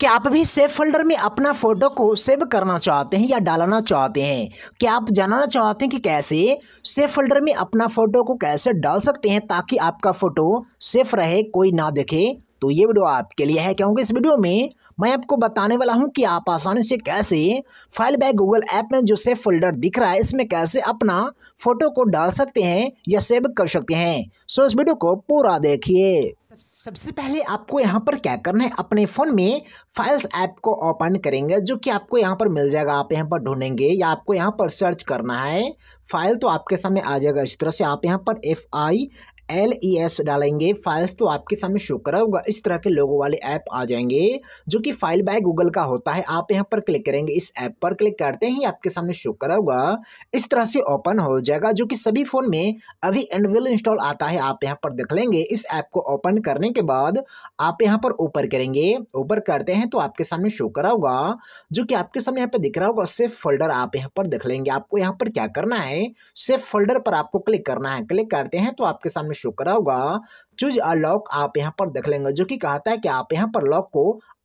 कि आप भी सेव फोल्डर में अपना फ़ोटो को सेव करना चाहते हैं या डालना चाहते हैं क्या आप जानना चाहते हैं कि कैसे सेव फोल्डर में अपना फ़ोटो को कैसे डाल सकते हैं ताकि आपका फ़ोटो सेफ रहे कोई ना देखे तो ये वीडियो आपके लिए है क्योंकि इस वीडियो में मैं आपको बताने वाला हूं कि आप आसानी से कैसे फाइल बैग गूगल ऐप में जो सेव फोल्डर दिख रहा है इसमें कैसे अपना फ़ोटो को डाल सकते हैं या सेव कर सकते हैं सो इस वीडियो को पूरा देखिए सबसे पहले आपको यहाँ पर क्या करना है अपने फ़ोन में फाइल्स ऐप को ओपन करेंगे जो कि आपको यहाँ पर मिल जाएगा आप यहाँ पर ढूंढेंगे या आपको यहाँ पर सर्च करना है फाइल तो आपके सामने आ जाएगा इस तरह से आप यहाँ पर F I L E S डालेंगे फाइल्स तो आपके सामने शो करा होगा इस तरह के लोगों वाले ऐप आ जाएंगे जो कि फाइल बाय गूगल का होता है आप यहाँ पर क्लिक करेंगे इस ऐप पर क्लिक करते ही आपके सामने शो करा होगा इस तरह से ओपन हो जाएगा जो कि सभी फ़ोन में अभी एंडविल इंस्टॉल आता है आप यहाँ पर देख लेंगे इस ऐप को ओपन करने के बाद आप यहाँ पर ऊपर करेंगे ऊपर करते हैं तो आपके सामने शो करा होगा जो कि आपके सामने यहाँ पर दिख रहा होगा सेफ फोल्डर आप यहाँ पर देख लेंगे आपको यहाँ पर क्या करना है सेफ फोल्डर पर आपको क्लिक करना है क्लिक करते हैं तो आपके सामने शो करा होगा चूज अ लॉक आप यहाँ पर देख लेंगे जो कि कहता है कि आप यहाँ पर लॉक को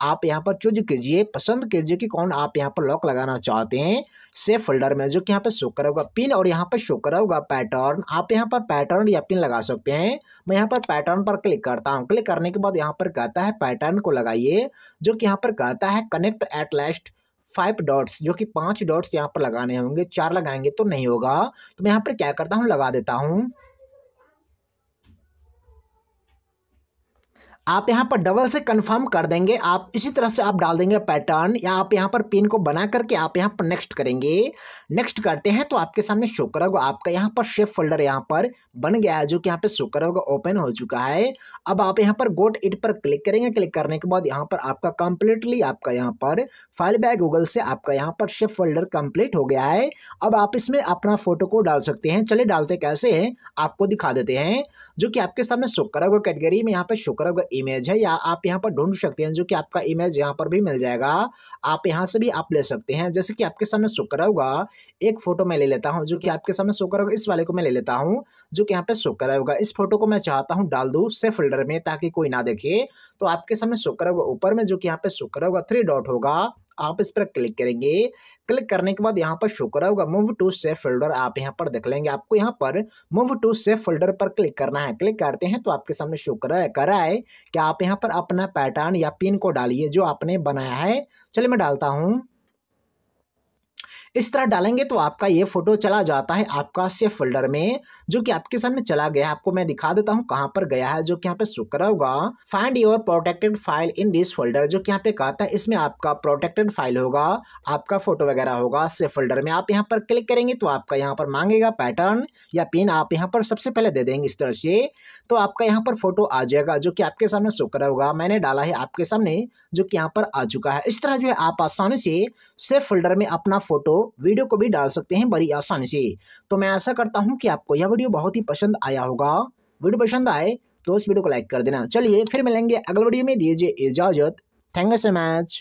आप यहाँ पर चूज कीजिए पसंद कीजिए कि कौन आप यहाँ पर लॉक लगाना चाहते हैं सेफ फोल्डर में जो कि यहाँ पर शो करा होगा पिन और यहाँ पर शो करा होगा पैटर्न आप यहाँ पर पैटर्न या पिन लगा सकते हैं मैं यहाँ पर पैटर्न पर क्लिक करता हूँ क्लिक करने के बाद यहाँ पर कहता है पैटर्न को लगाइए जो कि यहाँ पर कहता है connect at last five dots जो कि पांच डॉट्स यहाँ पर लगाने होंगे चार लगाएंगे तो नहीं होगा तो मैं यहाँ पर क्या करता हूँ लगा देता हूँ आप यहाँ पर डबल से कंफर्म कर देंगे आप इसी तरह से आप डाल देंगे पैटर्न या आप यहाँ पर पिन को बना करके आप यहाँ पर नेक्स्ट करेंगे नेक्स्ट करते हैं तो आपके सामने शो आपका यहाँ पर शेप फोल्डर यहाँ पर बन गया है जो कि यहाँ पर शो ओपन हो चुका है अब आप यहाँ पर गोट इट पर क्लिक करेंगे क्लिक करने के बाद यहाँ पर आपका कंप्लीटली आपका यहाँ पर फाइल बैग गूगल से आपका यहाँ पर शेप फोल्डर कंप्लीट हो गया है अब आप इसमें अपना फोटो को डाल सकते हैं चले डालते कैसे हैं आपको दिखा देते हैं जो कि आपके सामने शो कैटेगरी में यहाँ पर शो इमेज है या आप यहाँ पर ढूंढ सकते हैं जो कि आपका इमेज यहाँ पर भी मिल जाएगा आप यहाँ से भी आप ले सकते हैं जैसे कि आपके सामने शो करा होगा एक फोटो मैं ले लेता हूँ जो कि आपके सामने शो करा होगा इस वाले को मैं ले लेता हूँ जो कि यहाँ पे शो करा होगा इस फोटो को मैं चाहता हूँ डाल दू से फोल्डर में ताकि कोई ना देखे तो आपके सामने शो करा होगा ऊपर में जो कि यहाँ पे शो करा होगा थ्री डॉट होगा आप इस पर क्लिक करेंगे क्लिक करने के बाद यहाँ पर शो करा होगा मूव टू सेफ फोल्डर आप यहाँ पर देख लेंगे आपको यहाँ पर मूव टू सेफ फोल्डर पर क्लिक करना है क्लिक करते हैं तो आपके सामने शो करा है करा है कि आप यहाँ पर अपना पैटर्न या पिन को डालिए जो आपने बनाया है चलिए मैं डालता हूँ इस तरह डालेंगे तो आपका ये फ़ोटो चला जाता है आपका सेफ फोल्डर में जो कि आपके सामने चला गया है आपको मैं दिखा देता हूँ कहाँ पर गया है जो कि यहाँ पे शुक्र होगा find your protected file in this folder जो कि यहाँ पे कहता है इसमें आपका प्रोटेक्टेड फाइल होगा आपका फोटो वगैरह होगा सेफ फोल्डर में आप यहाँ पर क्लिक करेंगे तो आपका यहाँ पर मांगेगा पैटर्न या पिन आप यहाँ पर सबसे पहले दे देंगे इस तरह से तो आपका यहाँ पर फोटो आ जाएगा जो कि आपके सामने शुक्र होगा मैंने डाला है आपके सामने जो कि यहाँ पर आ चुका है इस तरह जो है आप आसानी से सेफ फोल्डर में अपना फोटो वीडियो को भी डाल सकते हैं बड़ी आसानी से तो मैं ऐसा करता हूँ कि आपको यह वीडियो बहुत ही पसंद आया होगा वीडियो पसंद आए तो इस वीडियो को लाइक कर देना चलिए फिर मिलेंगे अगले वीडियो में दीजिए इजाज़त थैंक यू सो मच